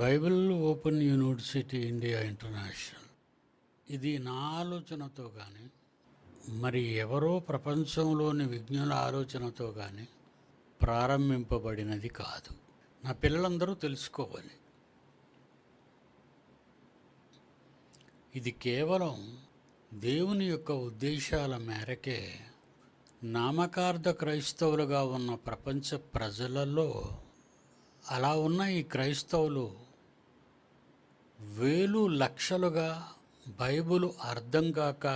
Bible open university India international ఇది నా ఆలోచనతో కానీ మరి ఎవరో ప్రపంచంలోని విజ్ఞుల ఆలోచనతో కానీ ప్రారంభింపబడినది కాదు నా పిల్లలందరూ తెలుసుకోవాలి ఇది కేవలం దేవుని యొక్క ఉద్దేశాల మేరకే నామకార్థ క్రైస్తవులుగా ఉన్న ప్రపంచ ప్రజలలో అలా ఉన్న ఈ క్రైస్తవులు వేలు లక్షలుగా బైబులు అర్థం కాక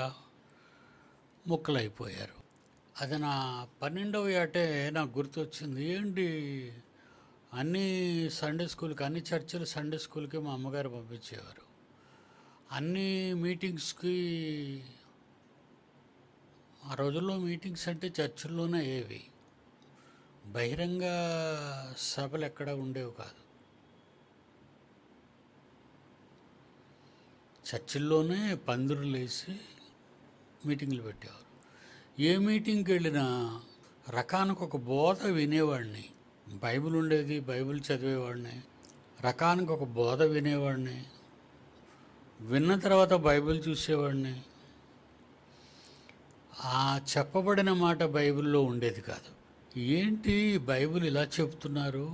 ముక్కలైపోయారు అది నా పన్నెండవ ఏటే నాకు గుర్తొచ్చింది ఏంటి అన్ని సండే స్కూల్కి అన్ని చర్చిలు సండే స్కూల్కి మా అమ్మగారు పంపించేవారు అన్ని మీటింగ్స్కి ఆ రోజుల్లో మీటింగ్స్ అంటే చర్చిల్లోనే ఏవి బహిరంగ సభలు ఎక్కడ ఉండేవి కాదు చర్చిల్లోనే పందిరులు వేసి మీటింగ్లు పెట్టేవారు ఏ మీటింగ్కి వెళ్ళినా రకానికి ఒక బోధ వినేవాడిని బైబిల్ ఉండేది బైబిల్ చదివేవాడిని రకానికి ఒక బోధ వినేవాడిని విన్న తర్వాత బైబిల్ చూసేవాడిని ఆ చెప్పబడిన మాట బైబిల్లో ఉండేది కాదు ఏంటి బైబిల్ ఇలా చెప్తున్నారు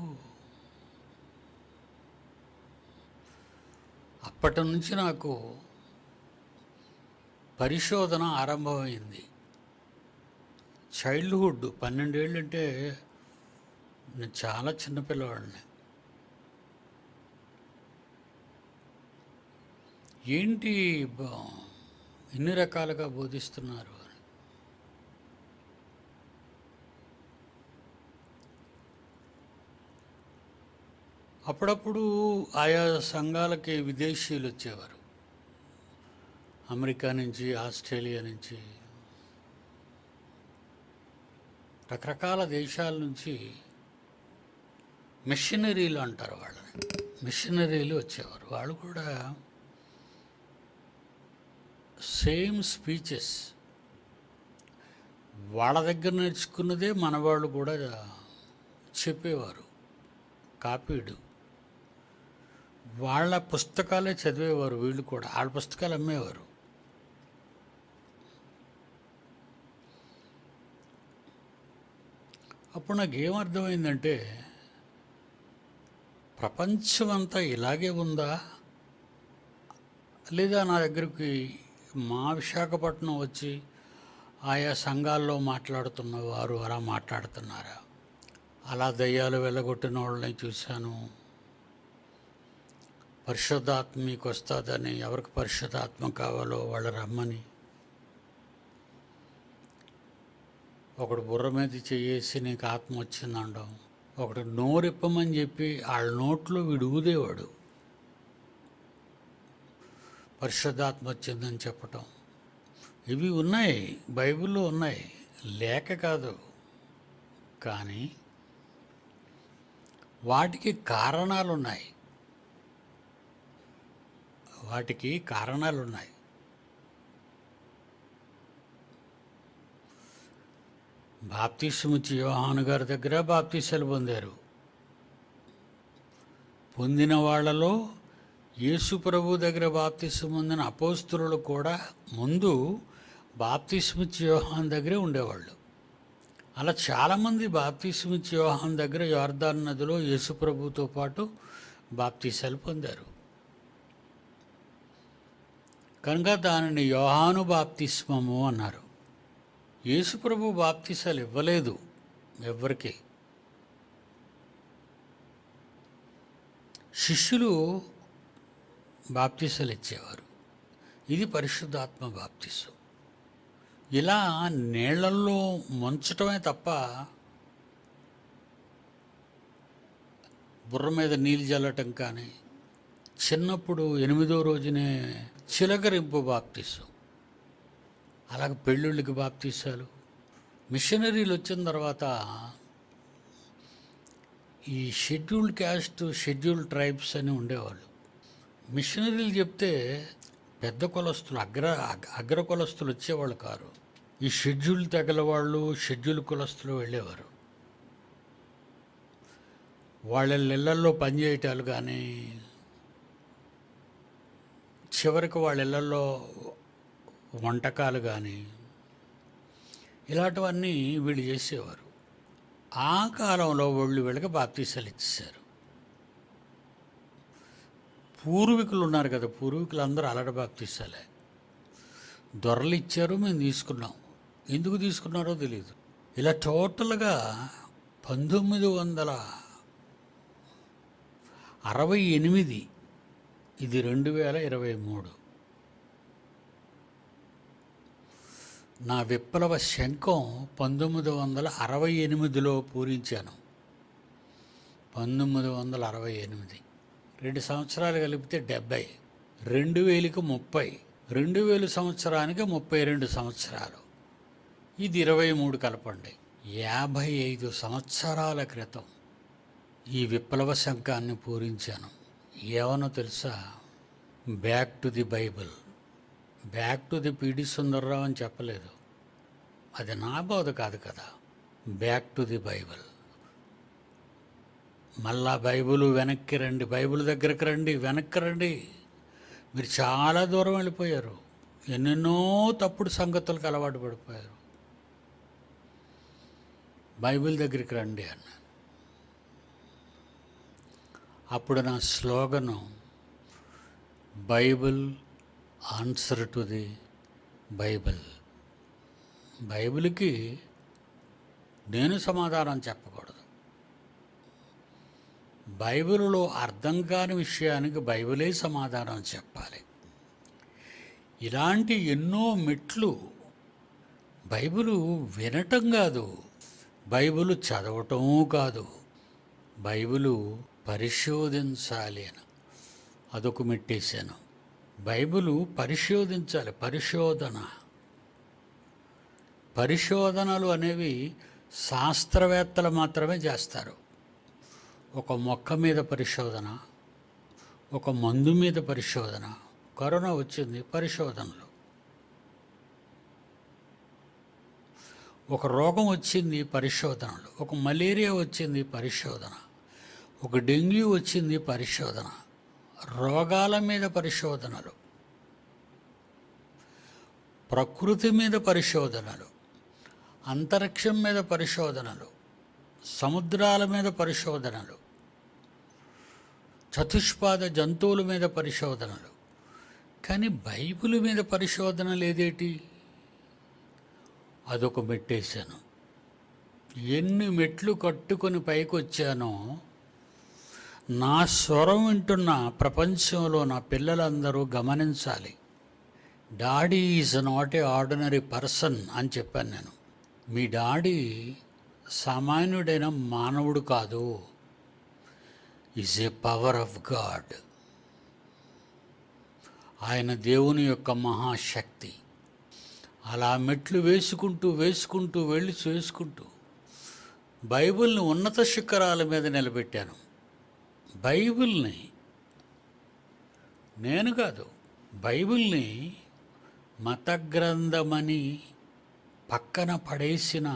అప్పటి నుంచి నాకు పరిశోధన ఆరంభమైంది చైల్డ్హుడ్ పన్నెండేళ్ళు అంటే నేను చాలా చిన్నపిల్లవాడిని ఏంటి ఎన్ని రకాలుగా బోధిస్తున్నారు అప్పుడప్పుడు ఆయా సంఘాలకి విదేశీయులు వచ్చేవారు అమెరికా నుంచి ఆస్ట్రేలియా నుంచి రకరకాల దేశాల నుంచి మిషనరీలు అంటారు వాళ్ళని మిషనరీలు వచ్చేవారు వాళ్ళు కూడా సేమ్ స్పీచెస్ వాళ్ళ దగ్గర నేర్చుకున్నదే మనవాళ్ళు కూడా చెప్పేవారు కాపీడు వాళ్ళ పుస్తకాలే చదివేవారు వీళ్ళు కూడా వాళ్ళ పుస్తకాలు అమ్మేవారు అప్పుడు నాకు ఏమర్థమైందంటే ప్రపంచం అంతా ఇలాగే ఉందా లేదా నా దగ్గరికి మా విశాఖపట్నం వచ్చి ఆయా సంఘాల్లో మాట్లాడుతున్న వారు అలా మాట్లాడుతున్నారా అలా దయ్యాలు వెళ్ళగొట్టిన వాళ్ళని చూశాను పరిశుద్ధాత్మ మీకు వస్తుందని ఎవరికి పరిశుద్ధాత్మ కావాలో వాళ్ళు రమ్మని ఒకడు బుర్ర మీద చేసి నీకు ఆత్మ వచ్చిందండం ఒకడు నోరిప్పమని చెప్పి వాళ్ళ నోట్లో వీడు ఊదేవాడు పరిశుద్ధాత్మ వచ్చిందని చెప్పటం ఇవి ఉన్నాయి బైబిల్లో ఉన్నాయి లేక కాదు కానీ వాటికి కారణాలు ఉన్నాయి వాటికి కారణాలు ఉన్నాయి బాప్తిస్ముచ్చి యోహాను గారి దగ్గర బాప్తిసలు పొందారు పొందిన వాళ్ళలో యేసు ప్రభు దగ్గర బాప్తిస్మ పొందిన అపోస్తులు కూడా ముందు బాప్తిస్మిచ్చి యోహాన్ దగ్గరే ఉండేవాళ్ళు అలా చాలామంది బాప్తిస్మిచ్చి యోహాన్ దగ్గర యోర్దాన్ నదిలో యేసు ప్రభుతో పాటు బాప్తీసాలు పొందారు కనుక దానిని యోహాను బాప్తిస్మము అన్నారు యేసుప్రభు బాప్తిసాలు ఇవ్వలేదు ఎవ్వరికి శిష్యులు బాప్తిసాలు ఇచ్చేవారు ఇది పరిశుద్ధాత్మ బాప్తిసం ఇలా నీళ్లల్లో ముంచటమే తప్ప బుర్ర మీద నీళ్ళు చల్లటం కానీ చిన్నప్పుడు ఎనిమిదో రోజునే చిలకరింపు బాప్తీసం అలాగే పెళ్ళిళ్ళకి బాప్తీసాలు మిషనరీలు వచ్చిన తర్వాత ఈ షెడ్యూల్డ్ క్యాస్ట్ షెడ్యూల్డ్ ట్రైబ్స్ అని ఉండేవాళ్ళు మిషనరీలు చెప్తే పెద్ద కులస్తులు అగ్ర అగ్ర కులస్తులు వచ్చేవాళ్ళు కారు ఈ షెడ్యూల్ తెగల వాళ్ళు షెడ్యూల్ కులస్తులు వెళ్ళేవారు వాళ్ళ నెలల్లో పనిచేయటాలు కానీ చివరికి వాళ్ళ ఇళ్ళల్లో వంటకాలు కానీ ఇలాంటివన్నీ వీళ్ళు చేసేవారు ఆ కాలంలో వాళ్ళు వీళ్ళకి బాప్తీసాలు ఇచ్చేశారు పూర్వీకులు ఉన్నారు కదా పూర్వీకులు అందరూ అలట బాప్తీసాలే దొరలు ఇచ్చారు మేము తీసుకున్నాం ఎందుకు తీసుకున్నారో తెలియదు ఇలా టోటల్గా పంతొమ్మిది వందల అరవై ఎనిమిది ఇది రెండు వేల ఇరవై మూడు నా విప్లవ శంఖం పంతొమ్మిది వందల అరవై ఎనిమిదిలో పూరించాను పంతొమ్మిది వందల అరవై ఎనిమిది రెండు సంవత్సరాలు కలిపితే డెబ్బై రెండు వేలకు ముప్పై రెండు వేలు సంవత్సరానికి ముప్పై రెండు సంవత్సరాలు ఇది ఇరవై మూడు కలపండి యాభై ఐదు సంవత్సరాల క్రితం ఈ విప్లవ శంఖాన్ని పూరించాను ఏమన్నా తెలుసా back to the Bible back to the P D Sundarrao అని చెప్పలేదు అది నా బోధ కాదు కదా బ్యాక్ టు ది బైబిల్ మళ్ళా బైబుల్ వెనక్కి రండి బైబుల్ దగ్గరికి రండి వెనక్కి రండి మీరు చాలా దూరం వెళ్ళిపోయారు ఎన్నెన్నో తప్పుడు సంగతులకు అలవాటు పడిపోయారు బైబిల్ దగ్గరికి రండి అన్నారు అప్పుడు నా slogan Bible answer to the Bible బైబిల్కి నేను సమాధానం చెప్పకూడదు బైబిల్లో అర్థం కాని విషయానికి బైబిలే సమాధానం చెప్పాలి ఇలాంటి ఎన్నో మెట్లు బైబిలు వినటం కాదు బైబిలు చదవటం కాదు బైబిలు పరిశోధించాలి అని అదొక మెట్టేశాను బైబిలు పరిశోధించాలి పరిశోధన పరిశోధనలు అనేవి శాస్త్రవేత్తలు మాత్రమే చేస్తారు ఒక మొక్క మీద పరిశోధన ఒక మందు మీద పరిశోధన కరోనా వచ్చింది పరిశోధనలు ఒక రోగం వచ్చింది పరిశోధనలు ఒక మలేరియా వచ్చింది పరిశోధన ఒక డెంగ్యూ వచ్చింది పరిశోధన రోగాల మీద పరిశోధనలు ప్రకృతి మీద పరిశోధనలు అంతరిక్షం మీద పరిశోధనలు సముద్రాల మీద పరిశోధనలు చతుష్పాద జంతువుల మీద పరిశోధనలు కానీ బైబిల్ మీద పరిశోధన లేదేటి అదొక మెట్టేశాను ఎన్ని మెట్లు కట్టుకొని పైకొచ్చానో నా స్వరం వింటున్న ప్రపంచంలో నా పిల్లలందరూ గమనించాలి daddy is not a ordinary person అని చెప్పాను నేను మీ డాడీ సామాన్యుడైన మానవుడు కాదు is a power of God ఆయన దేవుని యొక్క మహాశక్తి అలా మెట్లు వేసుకుంటూ వేసుకుంటూ వెళ్ళి చేసుకుంటూ బైబిల్ని ఉన్నత శిఖరాల మీద నిలబెట్టాను బైబిల్ని నేను కాదు బైబిల్ని మత గ్రంథమని పక్కన పడేసిన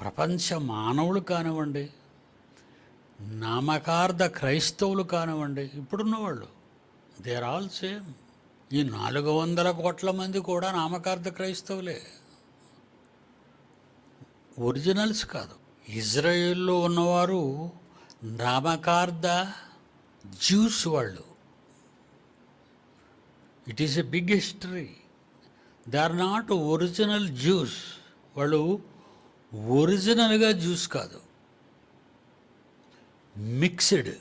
ప్రపంచ మానవులు కానివ్వండి నామకార్థ క్రైస్తవులు కానివ్వండి ఇప్పుడున్న వాళ్ళు దేర్ ఆల్ సేమ్ ఈ నాలుగు వందల కోట్ల మంది కూడా నామకార్థ క్రైస్తవులే ఒరిజినల్స్ కాదు ఇజ్రాయిల్లో ఉన్నవారు నామకార్ద జ్యూస్ వాళ్ళు it is a big history they are not original Jews వాళ్ళు ఒరిజినల్గా జ్యూస్ కాదు మిక్స్డ్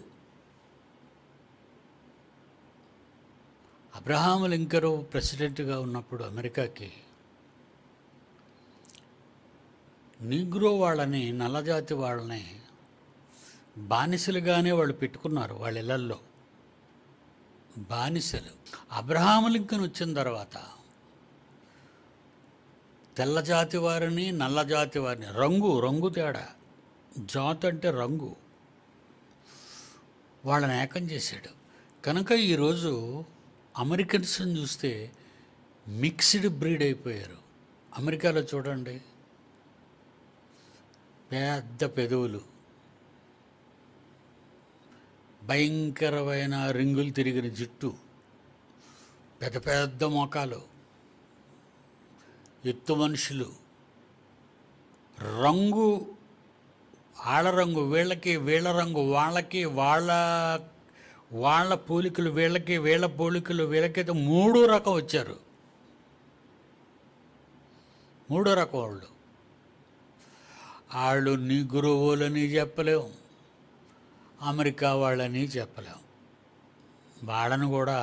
అబ్రహాం లింకరు ప్రెసిడెంట్గా ఉన్నప్పుడు అమెరికాకి నీగ్రో వాళ్ళని నల్లజాతి వాళ్ళని బానిసలుగానే వాళ్ళు పెట్టుకున్నారు వాళ్ళ ఇళ్లల్లో బానిసలు అబ్రహాం లింకన్ వచ్చిన తర్వాత తెల్లజాతి వారిని నల్లజాతి వారిని రంగు రంగు తేడా జాతి అంటే రంగు వాళ్ళని ఏకం చేశాడు కనుక ఈరోజు అమెరికన్స్ని చూస్తే మిక్స్డ్ బ్రీడ్ అయిపోయారు అమెరికాలో చూడండి పెద్ద పెదవులు భయంకరమైన రింగులు తిరిగిన జుట్టు పెద్ద పెద్ద మోకాలు ఎత్తు మనుషులు రంగు ఆళ్ళ రంగు వీళ్ళకి వీళ్ళ రంగు వాళ్ళకి వాళ్ళ వాళ్ళ పోలికలు వీళ్ళకి వీళ్ళ పోలికలు వీళ్ళకైతే మూడో రకం వచ్చారు మూడో రకం వాళ్ళు వాళ్ళు నీ గురువులని చెప్పలేము అమెరికా వాళ్ళని చెప్పలేము వాళ్ళను కూడా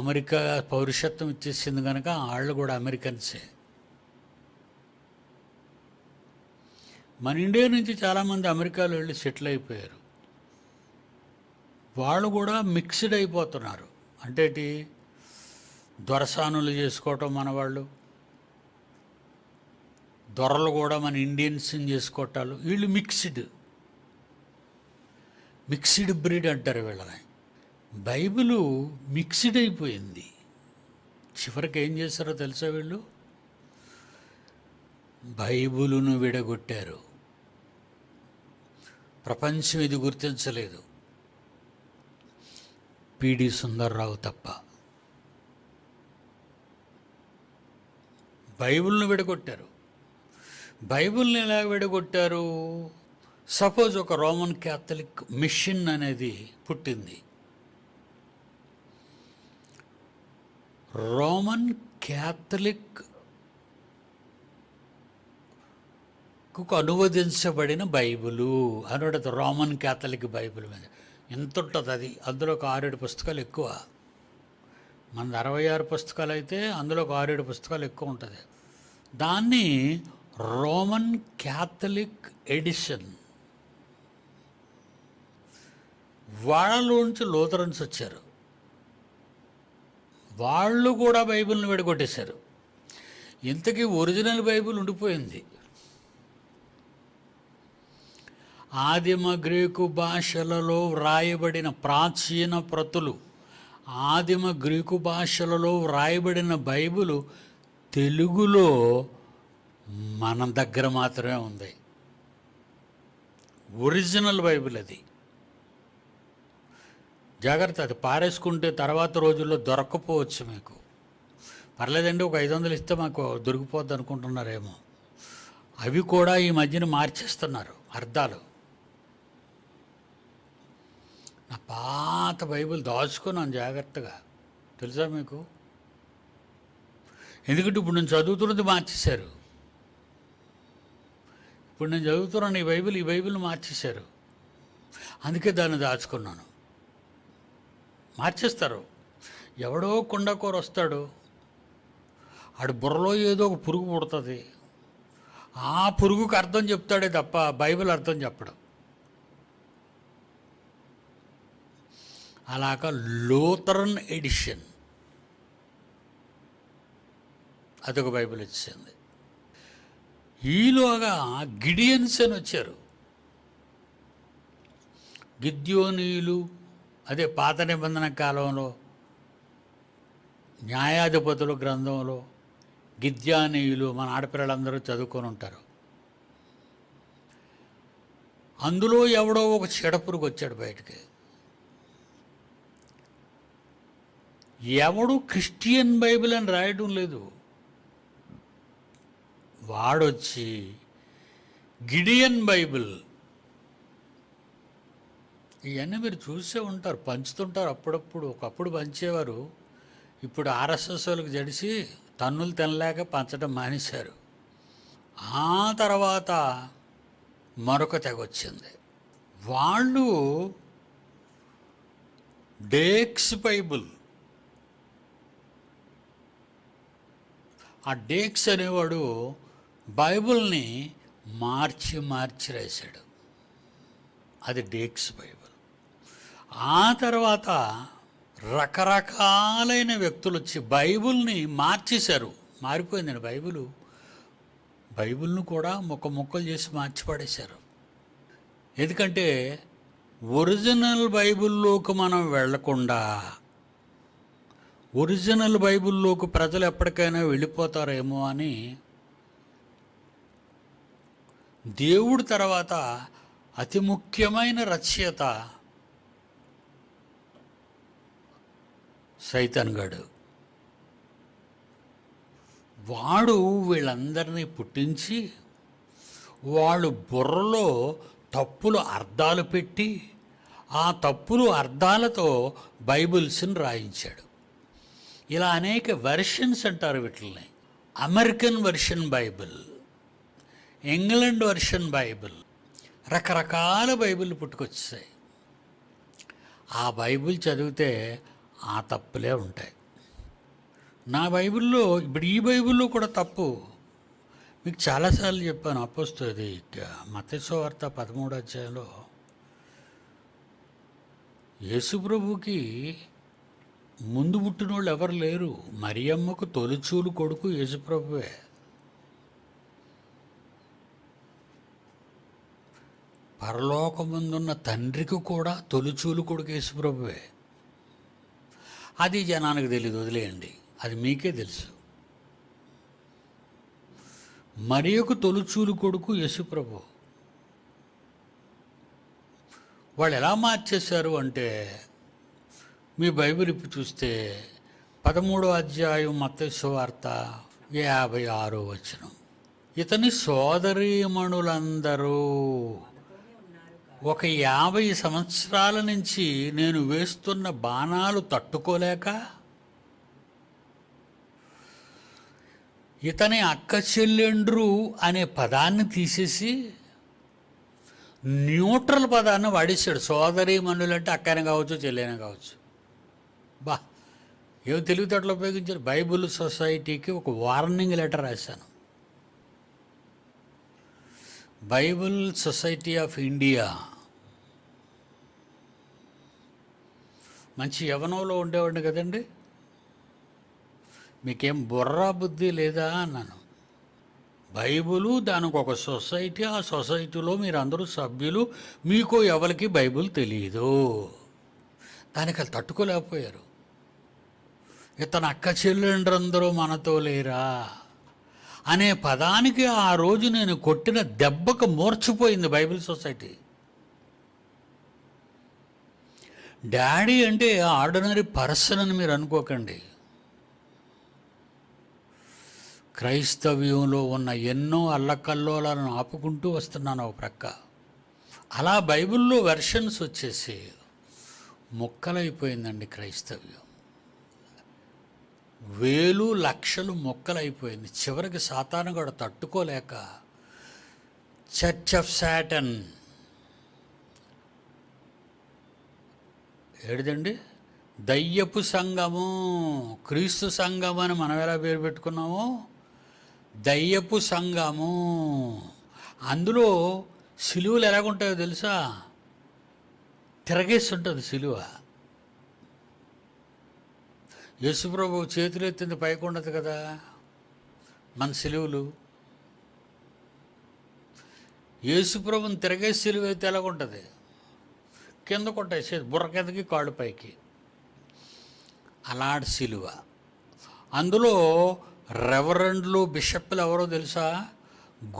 అమెరికా పౌరుషత్వం ఇచ్చేసింది కనుక వాళ్ళు కూడా అమెరికన్సే మన ఇండియా నుంచి చాలామంది అమెరికాలో వెళ్ళి సెటిల్ అయిపోయారు వాళ్ళు కూడా మిక్స్డ్ అయిపోతున్నారు అంటే దొరసానులు చేసుకోవటం మన వాళ్ళు దొరలు కూడా మన ఇండియన్స్ని చేసుకోవటాలు వీళ్ళు మిక్స్డ్ మిక్స్డ్ బ్రీడ్ అంటారు వీళ్ళని బైబిలు మిక్స్డ్ అయిపోయింది చివరికి ఏం చేశారో తెలుసా వీళ్ళు బైబులును విడగొట్టారు ప్రపంచం ఇది గుర్తించలేదు పిడి సుందర్రావు తప్ప బైబిల్ను విడగొట్టారు బైబిల్ని ఎలా విడగొట్టారు సపోజ్ ఒక రోమన్ క్యాథలిక్ మిషన్ అనేది పుట్టింది రోమన్ క్యాథలిక్ అనువదించబడిన బైబిలు అనడత రోమన్ క్యాథలిక్ బైబిల్ మీద ఎంత ఉంటుంది అది అందులో ఒక ఆరేడు పుస్తకాలు ఎక్కువ మన అరవై ఆరు పుస్తకాలు అయితే అందులో ఒక ఆరేడు పుస్తకాలు ఎక్కువ ఉంటుంది దాన్ని రోమన్ క్యాథలిక్ ఎడిషన్ వాళ్ళలోంచి లూథరన్స్ వచ్చారు వాళ్ళు కూడా బైబిల్ని విడగొట్టేశారు ఇంతకీ ఒరిజినల్ బైబిల్ ఉండిపోయింది ఆదిమ గ్రీకు భాషలలో వ్రాయబడిన ప్రాచీన ప్రతులు ఆదిమ గ్రీకు భాషలలో వ్రాయబడిన బైబిలు తెలుగులో మన దగ్గర మాత్రమే ఉంది ఒరిజినల్ బైబిల్ అది జాగ్రత్త అది పారేసుకుంటే తర్వాత రోజుల్లో దొరకపోవచ్చు మీకు పర్లేదండి ఒక ఐదు వందలు ఇస్తే మాకు దొరికిపోద్ది అనుకుంటున్నారేమో అవి కూడా ఈ మధ్యన మార్చేస్తున్నారు అర్థాలు నా పాత బైబిల్ దాచుకున్నాను జాగ్రత్తగా తెలుసా మీకు ఎందుకంటే ఇప్పుడు నేను చదువుతున్నది మార్చేశారు ఇప్పుడు నేను చదువుతున్నాను ఈ బైబిల్ ఈ బైబిల్ మార్చేశారు అందుకే దాన్ని దాచుకున్నాను మార్చేస్తారు ఎవడో కొండకూర వస్తాడు ఆడు బుర్రలో ఏదో ఒక పురుగు పుడుతుంది ఆ పురుగుకు అర్థం చెప్తాడే తప్ప బైబిల్ అర్థం చెప్పడం అలాగ లోతరన్ ఎడిషన్ అదొక బైబిల్ వచ్చింది ఈలోగా గిడియన్స్ అని వచ్చారు గిద్యోనీయులు అదే పాత నిబంధన కాలంలో న్యాయాధిపతుల గ్రంథంలో గిద్యానీయులు మన ఆడపిల్లలందరూ చదువుకొని ఉంటారు అందులో ఎవడో ఒక చెడపురుగు వచ్చాడు బయటికి ఎవడు క్రిస్టియన్ బైబిల్ అని రాయడం లేదు వాడొచ్చి గిడియన్ బైబిల్ ఇవన్నీ మీరు చూసే ఉంటారు పంచుతుంటారు అప్పుడప్పుడు ఒకప్పుడు పంచేవారు ఇప్పుడు ఆర్ఎస్ఎస్ వాళ్ళకి జడిసి తన్నులు తినలేక పంచడం మానేశారు ఆ తర్వాత మరొక తెగ వచ్చింది వాళ్ళు డేక్స్ బైబుల్ ఆ డేక్స్ అనేవాడు బైబుల్ని మార్చి మార్చి రాశాడు అది డేక్స్ బైబుల్ ఆ తర్వాత రకరకాలైన వ్యక్తులు వచ్చి బైబుల్ని మార్చేశారు మారిపోయిందండి బైబులు బైబిల్ను కూడా ముక్క ముక్కలు చేసి మార్చిపడేశారు ఎందుకంటే ఒరిజినల్ బైబుల్లోకి మనం వెళ్లకుండా ఒరిజినల్ బైబుల్లోకి ప్రజలు ఎప్పటికైనా వెళ్ళిపోతారేమో అని దేవుడు తర్వాత అతి ముఖ్యమైన రచయిత సైతన్గాడు వాడు వీళ్ళందరినీ పుట్టించి వాళ్ళు బుర్రలో తప్పులు అర్థాలు పెట్టి ఆ తప్పులు అర్థాలతో బైబిల్స్ని రాయించాడు ఇలా అనేక వెర్షన్స్ అంటారు వీటిని American version Bible England version Bible రకరకాల బైబిల్ పుట్టుకొచ్చాయి ఆ బైబిల్ చదివితే ఆ తప్పులే ఉంటాయి నా బైబిల్లో ఇప్పుడు ఈ బైబిల్లో కూడా తప్పు మీకు చాలాసార్లు చెప్పాను అప్పొస్తుంది మతేశ్వార్త పదమూడు అధ్యాయంలో యేసుప్రభుకి ముందు పుట్టిన వాళ్ళు ఎవరు లేరు మరియమ్మకు తొలిచూలు కొడుకు యేసుప్రభువే పరలోకముందున్న తండ్రికి కూడా తొలిచూలు కొడుకు యేసుప్రభువే అది జనానికి తెలియదు వదిలేయండి అది మీకే తెలుసు మరియొక తొలుచూలు కొడుకు యశుప్రభు వాళ్ళు ఎలా మార్చేశారు అంటే మీ బైబిల్ ఇప్పుడు చూస్తే పదమూడో అధ్యాయం మత్స్వార్త యాభై ఆరో వచ్చిన ఇతని సోదరీమణులందరూ ఒక యాభై సంవత్సరాల నుంచి నేను వేస్తున్న బాణాలు తట్టుకోలేక ఇతని అక్క చెల్లెండ్రు అనే పదాన్ని తీసేసి న్యూట్రల్ పదాన్ని వాడేశాడు సోదరి అంటే అక్కనే కావచ్చు చెల్లెనే కావచ్చు బా ఏం తెలివితేటలు ఉపయోగించారు బైబుల్ సొసైటీకి ఒక వార్నింగ్ లెటర్ రాశాను బైబుల్ సొసైటీ ఆఫ్ ఇండియా మంచి యవనంలో ఉండేవాడిని కదండి మీకేం బుర్రా బుద్ధి లేదా అన్నాను బైబులు దానికి ఒక సొసైటీ ఆ సొసైటీలో మీరందరూ సభ్యులు మీకు ఎవరికి బైబుల్ తెలియదు దానికి వాళ్ళు తట్టుకోలేకపోయారు ఇతను అక్క చెల్లెండ్రందరూ మనతో లేరా అనే పదానికి ఆ రోజు నేను కొట్టిన దెబ్బకు మూర్చిపోయింది బైబిల్ సొసైటీ డాడీ అంటే ఆర్డినరీ పర్సన్ అని మీరు అనుకోకండి క్రైస్తవ్యంలో ఉన్న ఎన్నో అల్లకల్లోలను ఆపుకుంటూ వస్తున్నాను ఒక ప్రక్క అలా బైబిల్లో వెర్షన్స్ వచ్చేసి మొక్కలైపోయిందండి క్రైస్తవ్యం వేలు లక్షలు అయిపోయింది చివరికి సాతాను కూడా తట్టుకోలేక చర్చ్ ఆఫ్ శాటన్ ఏడుదండి దయ్యపు సంఘము క్రీస్తు సంఘం అని మనం ఎలా పేరు పెట్టుకున్నాము దయ్యపు సంఘము అందులో సిలువలు ఎలాగుంటాయో తెలుసా తిరగేస్తుంటుంది సిలువ యేసుప్రభు పైకి పైకుండదు కదా మన సిలువులు యేసుప్రభుని తిరగే సిలువ అయితే ఎలాగుంటుంది కింద బుర్ర కిందకి కాళ్ళు పైకి అలాంటి సిలువ అందులో రెవరెండ్లు బిషప్లు ఎవరో తెలుసా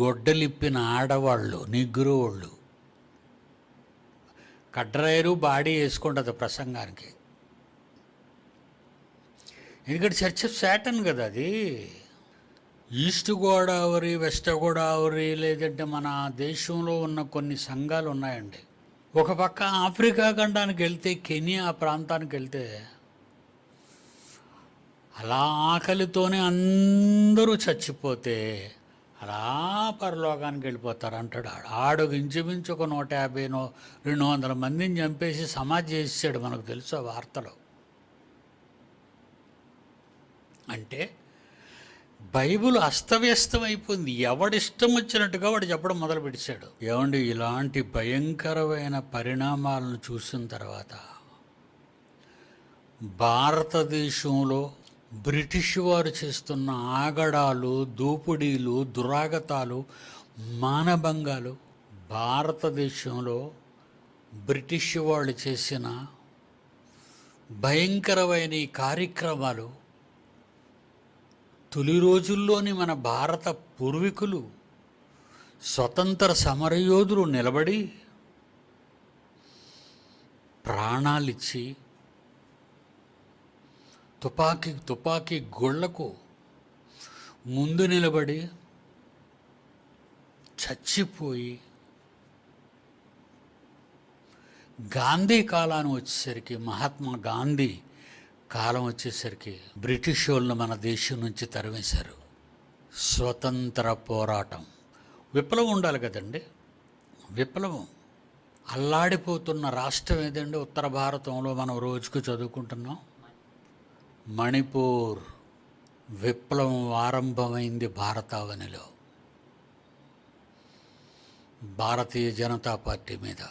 గొడ్డలిప్పిన ఆడవాళ్ళు నిగ్గురు వాళ్ళు కడ్రైరు బాడీ వేసుకుంటుంది ప్రసంగానికి ఎందుకంటే చర్చ్ ఆఫ్ శాటన్ కదా అది ఈస్ట్ గోదావరి వెస్ట్ గోదావరి లేదంటే మన దేశంలో ఉన్న కొన్ని సంఘాలు ఉన్నాయండి ఒక పక్క ఆఫ్రికా ఖండానికి వెళ్తే కెనియా ప్రాంతానికి వెళ్తే అలా ఆకలితోనే అందరూ చచ్చిపోతే అలా పరలోకానికి వెళ్ళిపోతారు అంటాడు ఆడు ఇంచుమించు ఒక నూట యాభై రెండు వందల మందిని చంపేసి సమాజ్ చేసాడు మనకు తెలుసు ఆ వార్తలో అంటే బైబుల్ అస్తవ్యస్తమైపోయింది ఎవడిష్టం వచ్చినట్టుగా వాడు చెప్పడం మొదలు పెట్టాడు ఏమండి ఇలాంటి భయంకరమైన పరిణామాలను చూసిన తర్వాత భారతదేశంలో బ్రిటిష్ వారు చేస్తున్న ఆగడాలు దూపుడీలు దురాగతాలు మానభంగాలు భారతదేశంలో బ్రిటిష్ వాళ్ళు చేసిన భయంకరమైన కార్యక్రమాలు తొలి రోజుల్లోని మన భారత పూర్వీకులు స్వతంత్ర సమరయోధులు నిలబడి ప్రాణాలిచ్చి తుపాకీ తుపాకీ గొళ్లకు ముందు నిలబడి చచ్చిపోయి గాంధీ కాలాన్ని వచ్చేసరికి మహాత్మా గాంధీ కాలం వచ్చేసరికి బ్రిటిష్ వాళ్ళని మన దేశం నుంచి తరివేశారు స్వతంత్ర పోరాటం విప్లవం ఉండాలి కదండి విప్లవం అల్లాడిపోతున్న రాష్ట్రం ఏదండి ఉత్తర భారతంలో మనం రోజుకు చదువుకుంటున్నాం మణిపూర్ విప్లవం ఆరంభమైంది భారతావనిలో భారతీయ జనతా పార్టీ మీద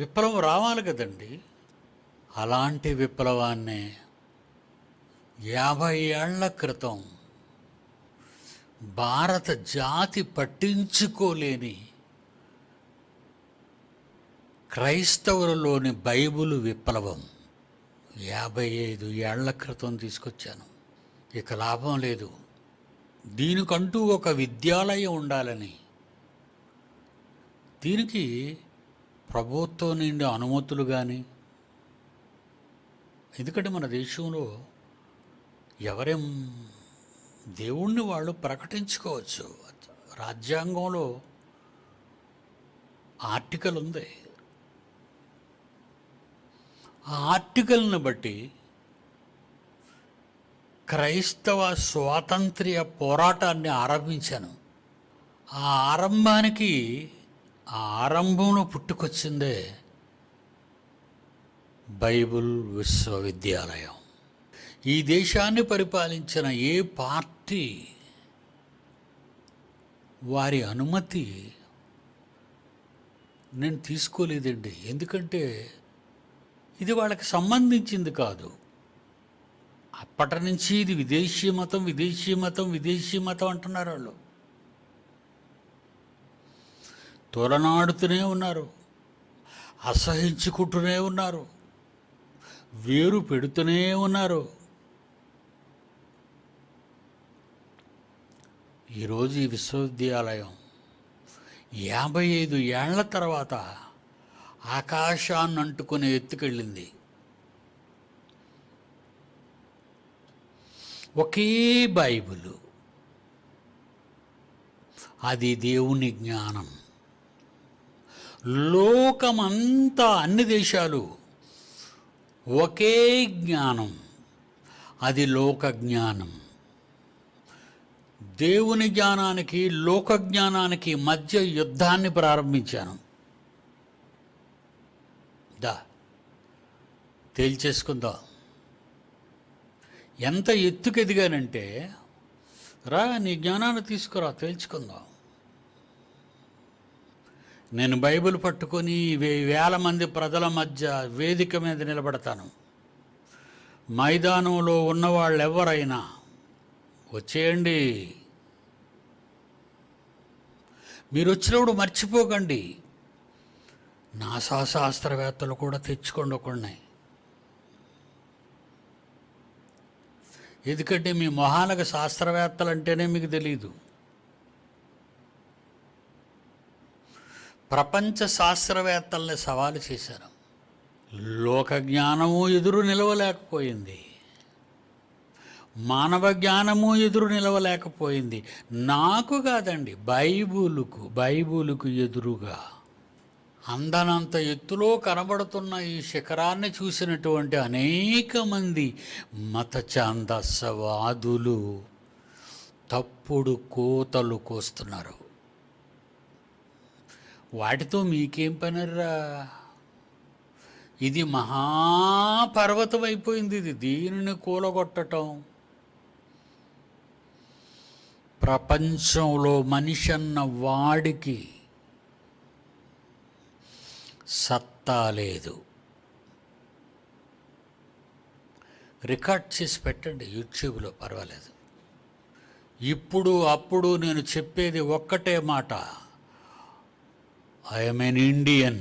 విప్లవం రావాలి కదండి అలాంటి విప్లవాన్ని యాభై ఏళ్ల క్రితం భారత జాతి పట్టించుకోలేని క్రైస్తవులలోని బైబుల్ విప్లవం యాభై ఐదు ఏళ్ల క్రితం తీసుకొచ్చాను ఇక లాభం లేదు దీనికంటూ ఒక విద్యాలయం ఉండాలని దీనికి ప్రభుత్వం నుండి అనుమతులు కానీ ఎందుకంటే మన దేశంలో ఎవరేం దేవుణ్ణి వాళ్ళు ప్రకటించుకోవచ్చు రాజ్యాంగంలో ఆర్టికల్ ఉంది ఆ ఆర్టికల్ని బట్టి క్రైస్తవ స్వాతంత్ర్య పోరాటాన్ని ఆరంభించాను ఆ ఆరంభానికి ఆ ఆరంభంలో పుట్టుకొచ్చిందే బైబుల్ విశ్వవిద్యాలయం ఈ దేశాన్ని పరిపాలించిన ఏ పార్టీ వారి అనుమతి నేను తీసుకోలేదండి ఎందుకంటే ఇది వాళ్ళకి సంబంధించింది కాదు అప్పటి నుంచి ఇది విదేశీ మతం విదేశీ మతం విదేశీ మతం అంటున్నారు వాళ్ళు తోలనాడుతూనే ఉన్నారు అసహించుకుంటూనే ఉన్నారు వేరు పెడుతూనే ఉన్నారు ఈరోజు ఈ విశ్వవిద్యాలయం యాభై ఐదు ఏళ్ల తర్వాత ఆకాశాన్ని అంటుకునే ఎత్తుకెళ్ళింది ఒకే బైబుల్ అది దేవుని జ్ఞానం లోకమంతా అన్ని దేశాలు ఒకే జ్ఞానం అది లోక జ్ఞానం దేవుని జ్ఞానానికి లోక జ్ఞానానికి మధ్య యుద్ధాన్ని ప్రారంభించాను దా తేల్చేసుకుందా ఎంత ఎత్తుకెదిగానంటే రా నీ జ్ఞానాన్ని తీసుకురా తేల్చుకుందాం నేను బైబిల్ పట్టుకొని వేల మంది ప్రజల మధ్య వేదిక మీద నిలబడతాను మైదానంలో ఉన్నవాళ్ళు ఎవరైనా వచ్చేయండి మీరు వచ్చినప్పుడు మర్చిపోకండి నాసా శాస్త్రవేత్తలు కూడా తెచ్చుకోండి ఎందుకంటే మీ మొహాలకు శాస్త్రవేత్తలు అంటేనే మీకు తెలియదు ప్రపంచ శాస్త్రవేత్తల్ని సవాలు చేశారు లోక జ్ఞానము ఎదురు నిలవలేకపోయింది మానవ జ్ఞానము ఎదురు నిలవలేకపోయింది నాకు కాదండి బైబులుకు బైబులుకు ఎదురుగా అందనంత ఎత్తులో కనబడుతున్న ఈ శిఖరాన్ని చూసినటువంటి అనేక మంది మతచాందస్సవాదులు తప్పుడు కోతలు కోస్తున్నారు వాటితో మీకేం పనిరా ఇది మహాపర్వతం అయిపోయింది ఇది దీనిని కూలగొట్టడం ప్రపంచంలో మనిషి అన్న వాడికి సత్తా లేదు రికార్డ్ చేసి పెట్టండి యూట్యూబ్లో పర్వాలేదు ఇప్పుడు అప్పుడు నేను చెప్పేది ఒక్కటే మాట ఐఎమ్ ఎన్ ఇండియన్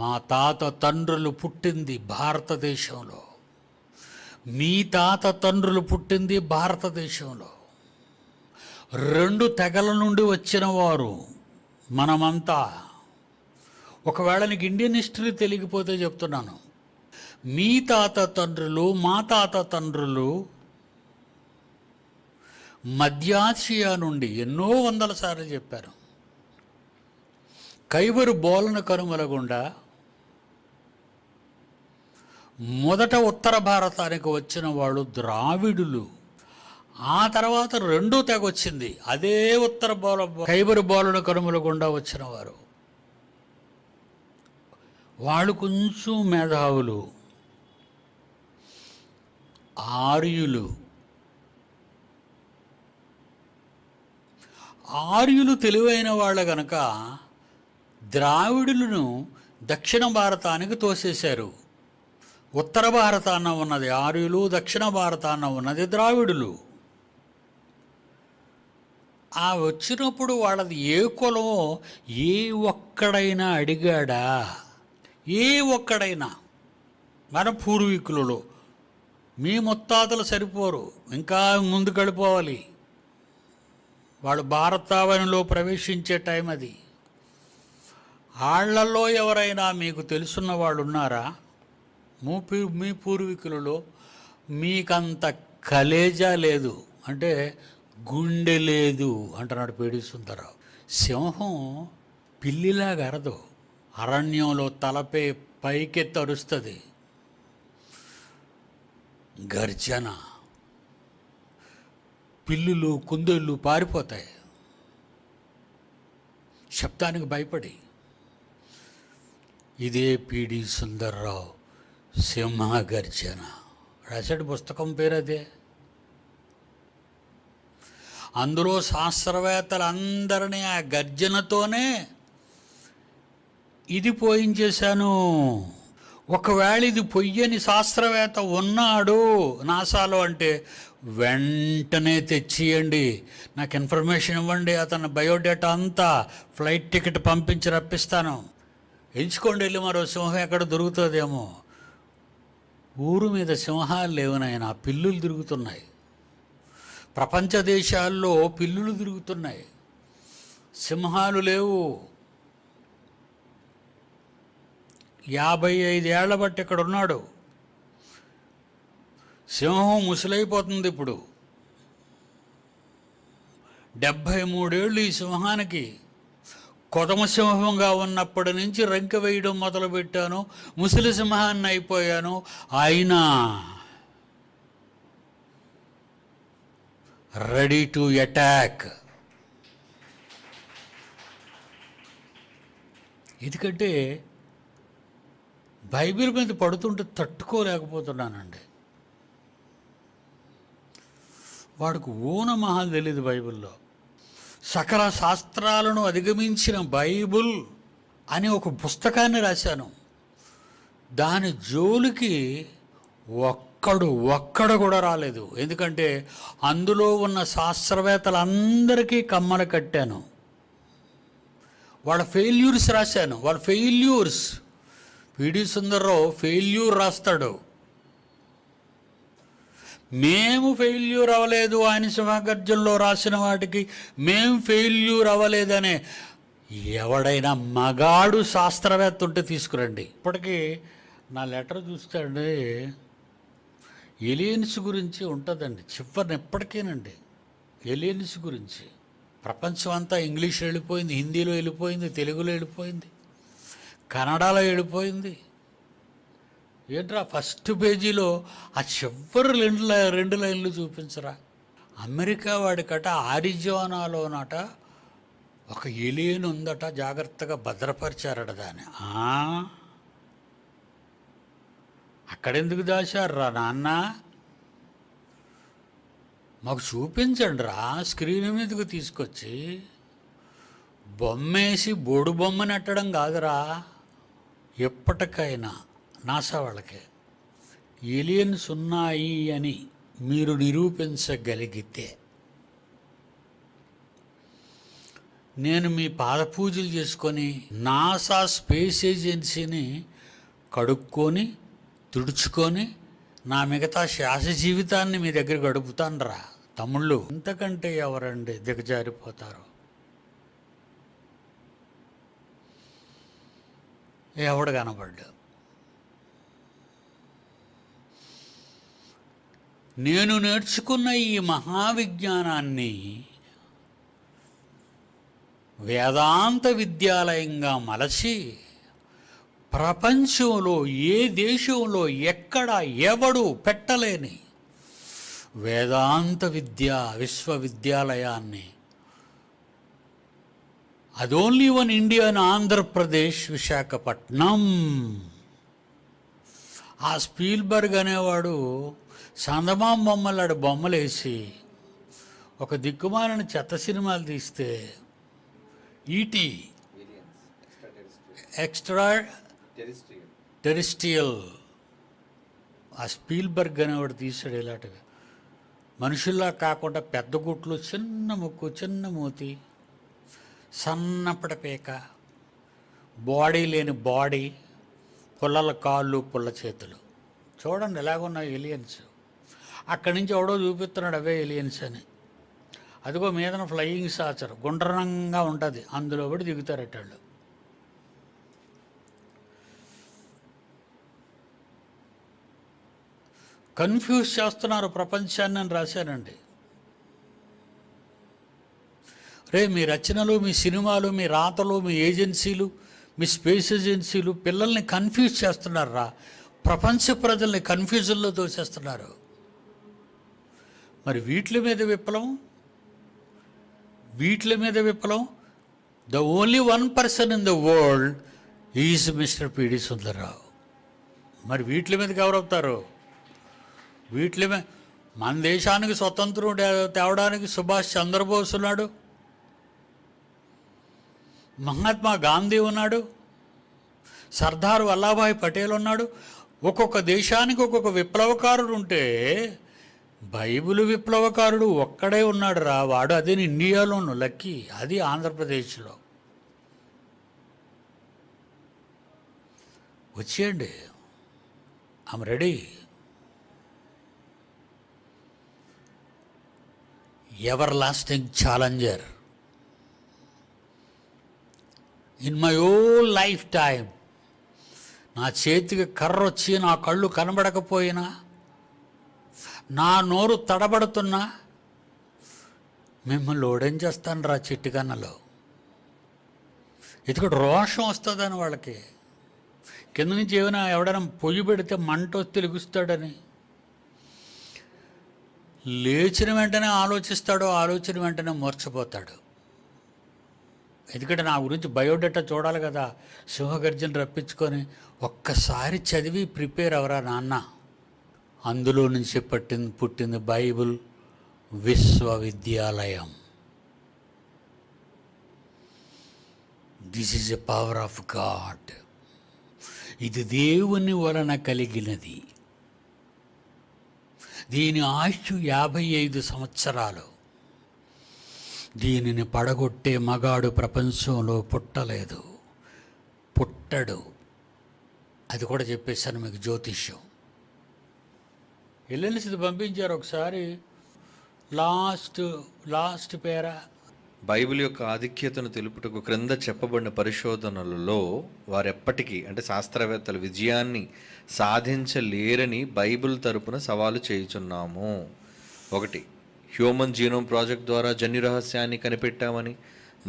మా తాత తండ్రులు పుట్టింది భారతదేశంలో మీ తాత తండ్రులు పుట్టింది భారతదేశంలో రెండు తెగల నుండి వచ్చిన వారు మనమంతా ఒకవేళ నీకు ఇండియన్ హిస్టరీ తెలియకపోతే చెప్తున్నాను మీ తాత తండ్రులు మా తాత తండ్రులు మధ్యాసియా నుండి ఎన్నో వందల సార్లు చెప్పారు కైబరు బోలన కనుమలగుండా మొదట ఉత్తర భారతానికి వచ్చిన వాళ్ళు ద్రావిడులు ఆ తర్వాత రెండో వచ్చింది అదే ఉత్తర బోల కైబరు బోలను కనుమలకుండా వచ్చిన వారు వాళ్ళు కొంచెం మేధావులు ఆర్యులు ఆర్యులు తెలివైన వాళ్ళ కనుక ద్రావిడులను దక్షిణ భారతానికి తోసేశారు ఉత్తర భారతాన్న ఉన్నది ఆర్యులు దక్షిణ భారతాన్న ఉన్నది ద్రావిడులు ఆ వచ్చినప్పుడు వాళ్ళది ఏ కులమో ఏ ఒక్కడైనా అడిగాడా ఏ ఒక్కడైనా మన పూర్వీకులలో మీ ముత్తాతలు సరిపోరు ఇంకా ముందుకెళ్ళిపోవాలి వాళ్ళు భారతావనిలో ప్రవేశించే టైం అది ఆళ్లలో ఎవరైనా మీకు తెలుసున్న వాళ్ళు ఉన్నారా మూపి మీ పూర్వీకులలో మీకంత కలేజా లేదు అంటే గుండె లేదు అంటున్నాడు పేడి సుందరరావు సింహం పిల్లిలాగా అరదు అరణ్యంలో తలపై పైకెత్తరుస్తుంది గర్జన పిల్లులు కుందేళ్ళు పారిపోతాయి శబ్దానికి భయపడి ఇదే పిడి సుందర్రావు సింహగర్జన రాశాడు పుస్తకం పేరు అదే అందులో అందరినీ ఆ గర్జనతోనే ఇది పోయించేశాను ఒకవేళ ఇది పొయ్యని శాస్త్రవేత్త ఉన్నాడు నాసాలో అంటే వెంటనే తెచ్చియండి నాకు ఇన్ఫర్మేషన్ ఇవ్వండి అతని బయోడేటా అంతా ఫ్లైట్ టికెట్ పంపించి రప్పిస్తాను ఎంచుకోండి వెళ్ళి మరో సింహం ఎక్కడ దొరుకుతుందేమో ఊరు మీద సింహాలు లేవునైనా పిల్లులు తిరుగుతున్నాయి ప్రపంచ దేశాల్లో పిల్లులు తిరుగుతున్నాయి సింహాలు లేవు యాభై ఐదేళ్ల బట్టి ఇక్కడ ఉన్నాడు సింహం ముసలైపోతుంది ఇప్పుడు డెబ్భై మూడేళ్ళు ఈ సింహానికి కొదమసింహంగా ఉన్నప్పటి నుంచి రంక వేయడం మొదలుపెట్టాను ముసలి సింహాన్ని అయిపోయాను అయినా రెడీ టు అటాక్ ఎందుకంటే బైబిల్ మీద పడుతుంటే తట్టుకోలేకపోతున్నానండి వాడికి ఓన మహాన్ తెలియదు బైబిల్లో సకల శాస్త్రాలను అధిగమించిన బైబుల్ అని ఒక పుస్తకాన్ని రాశాను దాని జోలికి ఒక్కడు ఒక్కడు కూడా రాలేదు ఎందుకంటే అందులో ఉన్న శాస్త్రవేత్తలందరికీ కమ్మలు కట్టాను వాళ్ళ ఫెయిల్యూర్స్ రాశాను వాళ్ళ ఫెయిల్యూర్స్ పిడి సుందర్రావు ఫెయిల్యూర్ రాస్తాడు మేము ఫెయిల్యూర్ అవ్వలేదు ఆయన సింహగర్జుల్లో రాసిన వాటికి మేము ఫెయిల్యూర్ అవ్వలేదనే ఎవడైనా మగాడు శాస్త్రవేత్త ఉంటే తీసుకురండి ఇప్పటికీ నా లెటర్ చూస్తాడు ఎలియన్స్ గురించి ఉంటుందండి చివరిని ఎప్పటికేనండి ఎలియన్స్ గురించి ప్రపంచం అంతా ఇంగ్లీష్ వెళ్ళిపోయింది హిందీలో వెళ్ళిపోయింది తెలుగులో వెళ్ళిపోయింది కన్నడలో వెళ్ళిపోయింది ఏంట్రా ఫస్ట్ పేజీలో ఆ చివరి రెండు రెండు లైన్లు చూపించరా అమెరికా వాడికట ఆరిజోనాలోనట ఒక ఎలియన్ ఉందట జాగ్రత్తగా భద్రపరిచారట దాన్ని అక్కడెందుకు దాచారురా నాన్న మాకు చూపించండి రా స్క్రీన్ మీదకు తీసుకొచ్చి బొమ్మేసి బొడు నెట్టడం కాదురా ఎప్పటికైనా నాసా వాళ్ళకి ఏలియన్స్ ఉన్నాయి అని మీరు నిరూపించగలిగితే నేను మీ పాదపూజలు చేసుకొని నాసా స్పేస్ ఏజెన్సీని కడుక్కొని తుడుచుకొని నా మిగతా శ్వాస జీవితాన్ని మీ దగ్గర గడుపుతాను రా తమ్ముళ్ళు ఇంతకంటే ఎవరండి దిగజారిపోతారు ఎవడు కనబడ్డాడు నేను నేర్చుకున్న ఈ మహావిజ్ఞానాన్ని వేదాంత విద్యాలయంగా మలచి ప్రపంచంలో ఏ దేశంలో ఎక్కడ ఎవడు పెట్టలేని వేదాంత విద్యా విశ్వవిద్యాలయాన్ని అది only one Indian Andhra Pradesh Visakhapatnam ఆ స్పీల్బర్గ్ అనేవాడు సందమాం బొమ్మలాడు బొమ్మలేసి ఒక దిక్కుమాలని చెత్త సినిమాలు తీస్తే ఈటీ ఎక్స్ట్రా టెరిస్టియల్ ఆ స్పీల్బర్గ్ అనేవాడు తీశాడు ఇలాంటివి మనుషుల్లా కాకుండా పెద్ద గుట్లు చిన్న ముక్కు చిన్న మూతి సన్నపడ పేక బాడీ లేని బాడీ పుల్లల కాళ్ళు పుల్ల చేతులు చూడండి ఎలాగున్నాయి ఏలియన్స్ అక్కడి నుంచి ఎవడో చూపిస్తున్నాడు అవే ఎలియన్స్ అని అదిగో మీదన ఫ్లయింగ్ సాచర్ గుండ్రనంగా ఉంటుంది అందులో కూడా దిగుతారట వాళ్ళు కన్ఫ్యూజ్ చేస్తున్నారు ప్రపంచాన్ని అని రాశానండి రే మీ రచనలు మీ సినిమాలు మీ రాతలు మీ ఏజెన్సీలు మీ స్పేస్ ఏజెన్సీలు పిల్లల్ని కన్ఫ్యూజ్ చేస్తున్నారా ప్రపంచ ప్రజల్ని కన్ఫ్యూజన్లో తోసేస్తున్నారు మరి వీట్ల మీద విప్లవం వీట్ల మీద విప్లవం the only one person in the world is mister పిడి సుందర్రావు మరి వీటి మీద గౌరవతారు వీట్ల మీద మన దేశానికి స్వతంత్రం తేవడానికి సుభాష్ చంద్రబోస్ ఉన్నాడు మహాత్మా గాంధీ ఉన్నాడు సర్దార్ వల్లభాయ్ పటేల్ ఉన్నాడు ఒక్కొక్క దేశానికి ఒక్కొక్క విప్లవకారుడు ఉంటే బైబిల్ విప్లవకారుడు ఒక్కడే ఉన్నాడు రా వాడు అదే ఇండియాలోను లక్కీ అది ఆంధ్రప్రదేశ్లో వచ్చేయండి I'm ready everlasting challenger in my whole lifetime నా చేతికి కర్ర వచ్చి నా కళ్ళు కనబడకపోయినా నా నోరు తడబడుతున్నా మిమ్మల్ని ఓడేం చేస్తాను రా ఇది ఇదిగో రోషం వస్తుందని వాళ్ళకి కింద నుంచి ఏమైనా ఎవడైనా పొయ్యి పెడితే మంట తెలుగుస్తాడని లేచిన వెంటనే ఆలోచిస్తాడో ఆలోచన వెంటనే మర్చిపోతాడు ఎందుకంటే నా గురించి బయోడేటా చూడాలి కదా సింహగర్జన రప్పించుకొని ఒక్కసారి చదివి ప్రిపేర్ అవరా నాన్న అందులో నుంచి పట్టింది పుట్టింది బైబిల్ విశ్వవిద్యాలయం this is a power of God ఇది దేవుని వలన కలిగినది దీని ఆయుష్ యాభై ఐదు సంవత్సరాలు దీనిని పడగొట్టే మగాడు ప్రపంచంలో పుట్టలేదు పుట్టడు అది కూడా చెప్పేశాను మీకు జ్యోతిష్యం ఎల్ఎల్సిది పంపించారు ఒకసారి లాస్ట్ లాస్ట్ పేరా బైబిల్ యొక్క ఆధిక్యతను తెలుపుటకు క్రింద చెప్పబడిన పరిశోధనలలో వారెప్పటికీ అంటే శాస్త్రవేత్తల విజయాన్ని సాధించలేరని బైబిల్ తరపున సవాలు చేయుచున్నాము ఒకటి హ్యూమన్ జీనోమ్ ప్రాజెక్ట్ ద్వారా జన్యు రహస్యాన్ని కనిపెట్టామని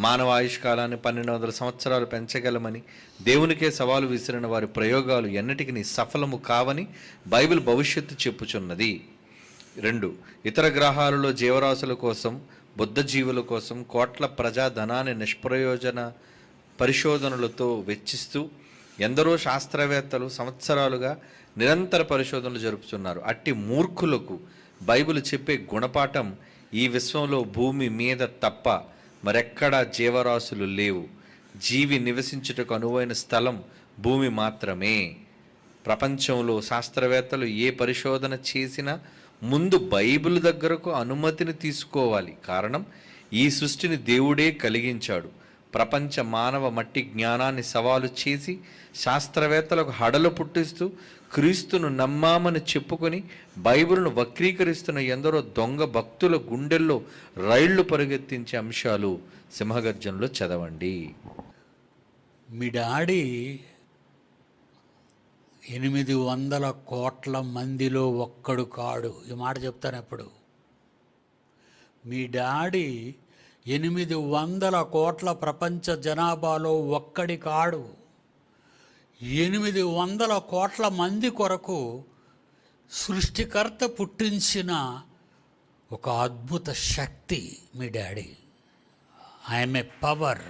మానవ ఆయుష్కాలాన్ని పన్నెండు వందల సంవత్సరాలు పెంచగలమని దేవునికే సవాలు విసిరిన వారి ప్రయోగాలు ఎన్నటికి సఫలము కావని బైబిల్ భవిష్యత్తు చెప్పుచున్నది రెండు ఇతర గ్రహాలలో జీవరాశుల కోసం బుద్ధజీవుల కోసం కోట్ల ప్రజాధనాన్ని నిష్ప్రయోజన పరిశోధనలతో వెచ్చిస్తూ ఎందరో శాస్త్రవేత్తలు సంవత్సరాలుగా నిరంతర పరిశోధనలు జరుపుతున్నారు అట్టి మూర్ఖులకు బైబిల్ చెప్పే గుణపాఠం ఈ విశ్వంలో భూమి మీద తప్ప మరెక్కడా జీవరాశులు లేవు జీవి నివసించుటకు అనువైన స్థలం భూమి మాత్రమే ప్రపంచంలో శాస్త్రవేత్తలు ఏ పరిశోధన చేసినా ముందు బైబిల్ దగ్గరకు అనుమతిని తీసుకోవాలి కారణం ఈ సృష్టిని దేవుడే కలిగించాడు ప్రపంచ మానవ మట్టి జ్ఞానాన్ని సవాలు చేసి శాస్త్రవేత్తలకు హడలు పుట్టిస్తూ క్రీస్తును నమ్మామని చెప్పుకొని బైబిల్ను వక్రీకరిస్తున్న ఎందరో దొంగ భక్తుల గుండెల్లో రైళ్లు పరుగెత్తించే అంశాలు సింహగర్జనలో చదవండి మీ డాడీ ఎనిమిది వందల కోట్ల మందిలో ఒక్కడు కాడు ఈ మాట చెప్తాను ఎప్పుడు మీ డాడీ ఎనిమిది వందల కోట్ల ప్రపంచ జనాభాలో ఒక్కడి కాడు ఎనిమిది వందల కోట్ల మంది కొరకు సృష్టికర్త పుట్టించిన ఒక అద్భుత శక్తి మీ డాడీ ఐఎమ్ ఏ పవర్